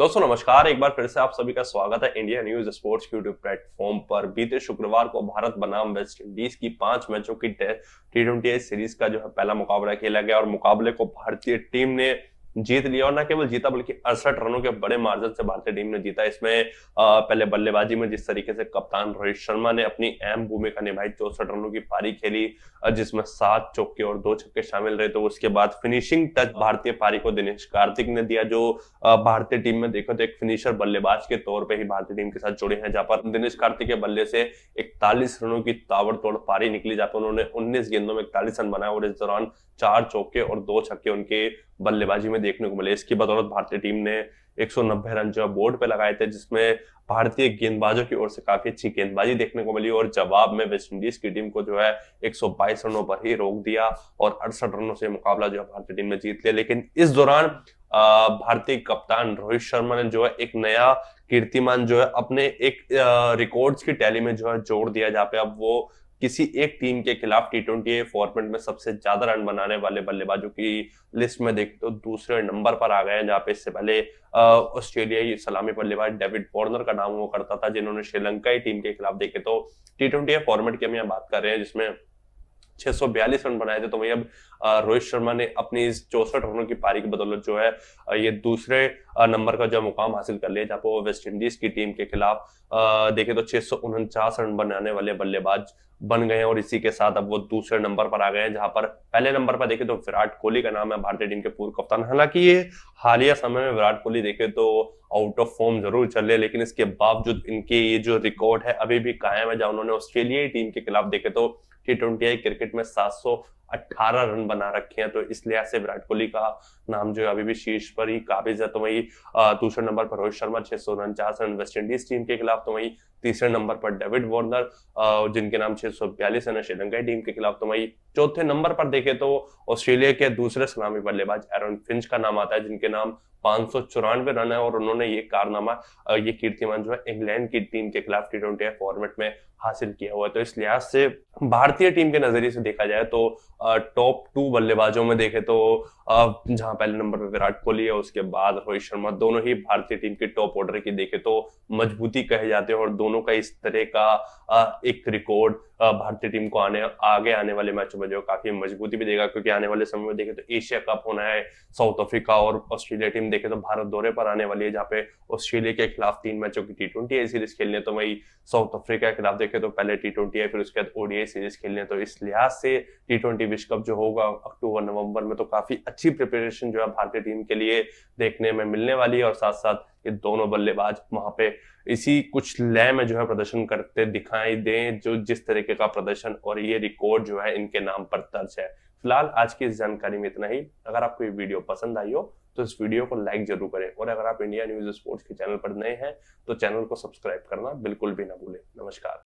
दोस्तों नमस्कार एक बार फिर से आप सभी का स्वागत है India News Sports YouTube platform पर बीते शुक्रवार को भारत बनाम वेस्ट इंडीज की पांच मैचों की टी ट्वेंटी सीरीज का जो है पहला मुकाबला खेला गया और मुकाबले को भारतीय टीम ने जीत लिया और न केवल जीता बल्कि अड़सठ रनों के बड़े मार्जिन से भारतीय टीम ने जीता इसमें पहले बल्लेबाजी में जिस तरीके से कप्तान रोहित शर्मा ने अपनी अहम भूमिका निभाई चौसठ रनों की पारी खेली जिसमें सात चौके और दो छक्के शामिल रहे तो उसके बाद फिनिशिंग टच भारतीय पारी को दिनेश कार्तिक ने दिया जो भारतीय टीम में देखो तो एक फिनिशर बल्लेबाज के तौर पर ही भारतीय टीम के साथ जुड़े हैं जहां पर दिनेश कार्तिक के बल्ले से इकतालीस रनों की ताबड़तोड़ पारी निकली जहां पर उन्होंने उन्नीस गेंदों में इकतालीस रन बनाया और इस दौरान चार चौके और दो छक्के उनके बल्लेबाजी में देखने को मिले इसकी बदौलत भारतीय टीम ने 190 रन जो है बोर्ड पे लगाए थे जिसमें भारतीय गेंदबाजों की ओर से काफी अच्छी गेंदबाजी देखने को मिली और जवाब में वेस्टइंडीज की टीम को जो है 122 रनों पर ही रोक दिया और अड़सठ रनों से मुकाबला जो है भारतीय टीम ने जीत लिया लेकिन इस दौरान भारतीय कप्तान रोहित शर्मा ने जो है एक नया कीर्तिमान जो है अपने एक रिकॉर्ड्स की टैली में जो है जोड़ दिया जहाँ पे अब वो किसी एक टीम के खिलाफ टी ट्वेंटी फॉर्मेट में सबसे ज्यादा रन बनाने वाले बल्लेबाजों की लिस्ट में देखते हो दूसरे नंबर पर आ गए हैं जहां पे इससे पहले ऑस्ट्रेलियाई सलामी बल्लेबाज डेविड बॉर्नर का नाम वो करता था जिन्होंने श्रीलंकाई टीम के खिलाफ देखे तो टी ट्वेंटी फॉर्मेट की हम यहाँ बात कर रहे हैं जिसमें 642 रन बनाए थे तो वही अब रोहित शर्मा ने अपनी इस चौसठ रनों की पारी की बदौलत जो है ये दूसरे नंबर का जो मुकाम हासिल कर लिया जहां पर वो वेस्ट इंडीज की टीम के खिलाफ देखे तो छह रन बनाने वाले बल्लेबाज बन गए हैं और इसी के साथ अब वो दूसरे नंबर पर आ गए हैं जहां पर पहले नंबर पर देखे तो विराट कोहली का नाम है भारतीय टीम के पूर्व कप्तान हालांकि ये हालिया समय में विराट कोहली देखे तो आउट ऑफ फॉर्म जरूर चल रहे लेकिन इसके बावजूद इनके ये जो रिकॉर्ड है अभी भी कायम है जहां उन्होंने ऑस्ट्रेलियाई टीम के खिलाफ देखे तो टी ट्वेंटी आई क्रिकेट में सात सौ 18 रन बना रखे हैं तो इस लिहाज से विराट कोहली का नाम जो है अभी भी शीर्ष पर ही काबिज है तो वही दूसरे नंबर पर रोहित शर्मा छह सौ रन चार रन वेस्ट इंडीज टीम के खिलाफ तो वही तीसरे नंबर पर डेविड वार्नर जिनके नाम छह सौ बयालीस रन श्रीलंका टीम के खिलाफ तो वही चौथे नंबर पर देखे तो ऑस्ट्रेलिया के दूसरे सलामी बल्लेबाज एरन फिंच का नाम आता है जिनके नाम पांच रन है और उन्होंने ये कारनामा ये कीर्तिमान जो है इंग्लैंड की टीम के खिलाफ टी ट्वेंटी फॉर्मेट में हासिल किया हुआ है तो इस लिहाज से भारतीय टीम के नजरिए से देखा जाए तो टॉप टू बल्लेबाजों में देखे तो जहां पहले नंबर पर विराट कोहली है उसके बाद रोहित शर्मा दोनों ही भारतीय टीम के टॉप ऑर्डर की देखे तो मजबूती कहे जाते हैं और दोनों का इस तरह का एक रिकॉर्ड भारतीय टीम को आने आगे आने वाले मैचों में जो काफी मजबूती भी देगा क्योंकि आने वाले समय में देखे तो एशिया कप होना है साउथ अफ्रीका और ऑस्ट्रेलिया टीम देखे तो भारत दौरे पर आने वाली है जहाँ पे ऑस्ट्रेलिया के खिलाफ तीन मैचों की टी ट्वेंटी सीरीज खेलनी है तो वही साउथ अफ्रीका के खिलाफ देखे तो पहले टी ट्वेंटी फिर उसके बाद ओडीआई सीरीज खेलनी है तो इस लिहाज से टी ट्वेंटी विश्व कप जो होगा अक्टूबर नवंबर में तो काफी अच्छी प्रिपरेशन जो है भारतीय टीम के लिए देखने में मिलने वाली है और साथ साथ ये दोनों बल्लेबाज वहां पे इसी कुछ लय में जो है प्रदर्शन करते दिखाई दें जो जिस तरीके का प्रदर्शन और ये रिकॉर्ड जो है इनके नाम पर दर्ज है फिलहाल आज की इस जानकारी में इतना ही अगर आपको ये वीडियो पसंद आई हो तो इस वीडियो को लाइक जरूर करें और अगर आप इंडिया न्यूज स्पोर्ट्स के चैनल पर नए हैं तो चैनल को सब्सक्राइब करना बिल्कुल भी ना भूलें नमस्कार